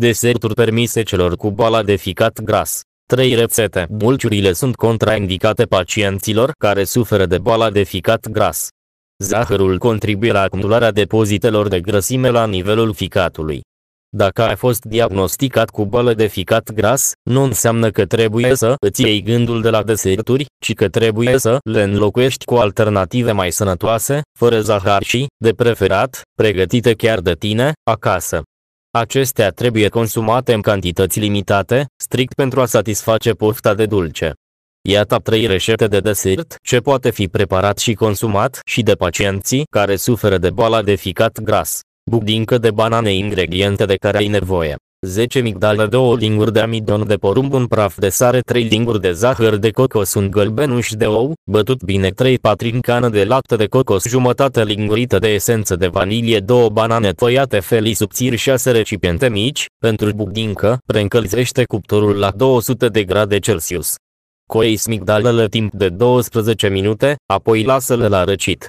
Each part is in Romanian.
Deserturi permise celor cu boala de ficat gras. 3 rețete. Dulciurile sunt contraindicate pacienților care suferă de boala de ficat gras. Zahărul contribuie la acumularea depozitelor de grăsime la nivelul ficatului. Dacă ai fost diagnosticat cu boală de ficat gras, nu înseamnă că trebuie să îți iei gândul de la deserturi, ci că trebuie să le înlocuiești cu alternative mai sănătoase, fără zahăr și, de preferat, pregătite chiar de tine, acasă. Acestea trebuie consumate în cantități limitate, strict pentru a satisface pofta de dulce. Iată trei reșete de desert ce poate fi preparat și consumat și de pacienții care suferă de boala de ficat gras. Budincă de banane ingrediente de care ai nevoie. 10 migdale, 2 linguri de amidon de porumb, un praf de sare, 3 linguri de zahăr de cocos, un gălbenuș de ou, bătut bine, 3 cană de lapte de cocos, jumătate lingurită de esență de vanilie, 2 banane tăiate felii subțiri, 6 recipiente mici, pentru budincă, reîncălzește cuptorul la 200 de grade Celsius. Coei migdalele timp de 12 minute, apoi lasă-le la răcit.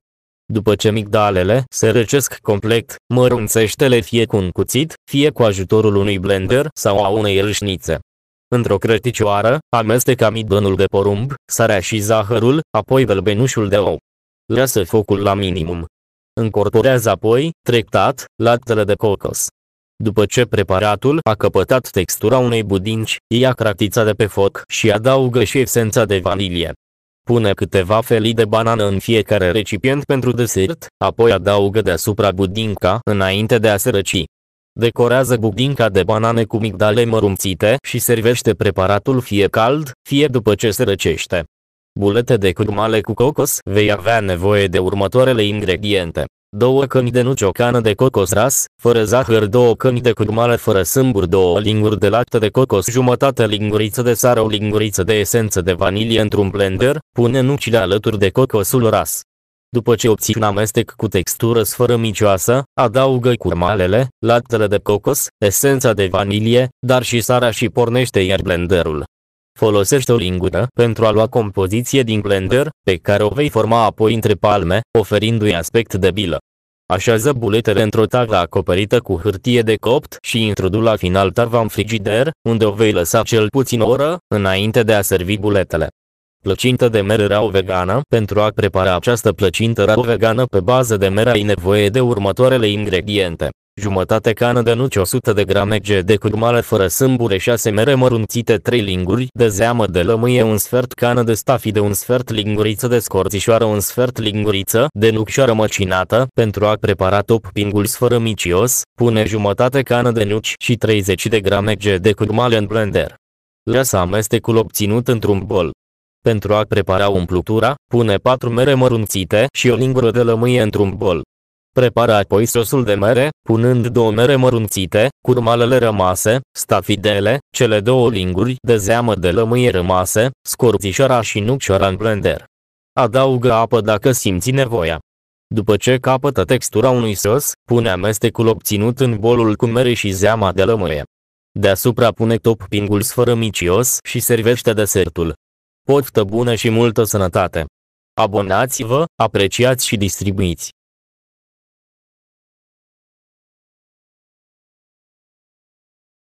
După ce migdalele se răcesc complet, mărunțește-le fie cu un cuțit, fie cu ajutorul unui blender sau a unei râșnițe. Într-o crăticioară, amestecă amidonul de porumb, sarea și zahărul, apoi bălbenușul de ou. Lasă focul la minimum. Încorporează apoi, treptat, laptele de cocos. După ce preparatul a căpătat textura unei budinci, ia cratița de pe foc și adaugă și esența de vanilie. Pune câteva felii de banană în fiecare recipient pentru desert, apoi adaugă deasupra budinca înainte de a se răci. Decorează budinca de banane cu migdale mărumțite și servește preparatul fie cald, fie după ce se răcește. Bulete de curmale cu cocos vei avea nevoie de următoarele ingrediente două căni de nuci o cană de cocos ras, fără zahăr două căni de curmale fără sâmburi două linguri de lapte de cocos jumătate linguriță de sare o linguriță de esență de vanilie într-un blender, pune nucile alături de cocosul ras. După ce obții un amestec cu textură sfărămicioasă, adaugă curmalele, laptele de cocos, esența de vanilie, dar și sarea și pornește iar blenderul. Folosește o lingură pentru a lua compoziție din blender, pe care o vei forma apoi între palme, oferindu-i aspect de bilă. Așează buletele într-o tavă acoperită cu hârtie de copt și introdu la final tava în frigider, unde o vei lăsa cel puțin o oră, înainte de a servi buletele. Plăcintă de mere rau vegană Pentru a prepara această plăcintă rau vegană pe bază de mere ai nevoie de următoarele ingrediente jumătate cană de nuci 100 de grame G de curmale fără sâmbure 6 mere mărunțite 3 linguri de zeamă de lămâie 1 sfert cană de stafide 1 sfert linguriță de scorțișoară 1 sfert linguriță de nucșoară măcinată pentru a prepara top pingul sfărămicios, pune jumătate cană de nuci și 30 de grame G de curmale în blender. Lăsa amestecul obținut într-un bol. Pentru a prepara umplutura, pune 4 mere mărunțite și o lingură de lămâie într-un bol. Prepara apoi sosul de mere, punând două mere mărunțite, curmalele rămase, stafidele, cele două linguri de zeamă de lămâie rămase, scorțișoara și nucșoara în blender. Adaugă apă dacă simți nevoia. După ce capătă textura unui sos, pune amestecul obținut în bolul cu mere și zeama de lămâie. Deasupra pune top pingul sfărămicios și servește desertul. Poftă bună și multă sănătate! Abonați-vă, apreciați și distribuiți!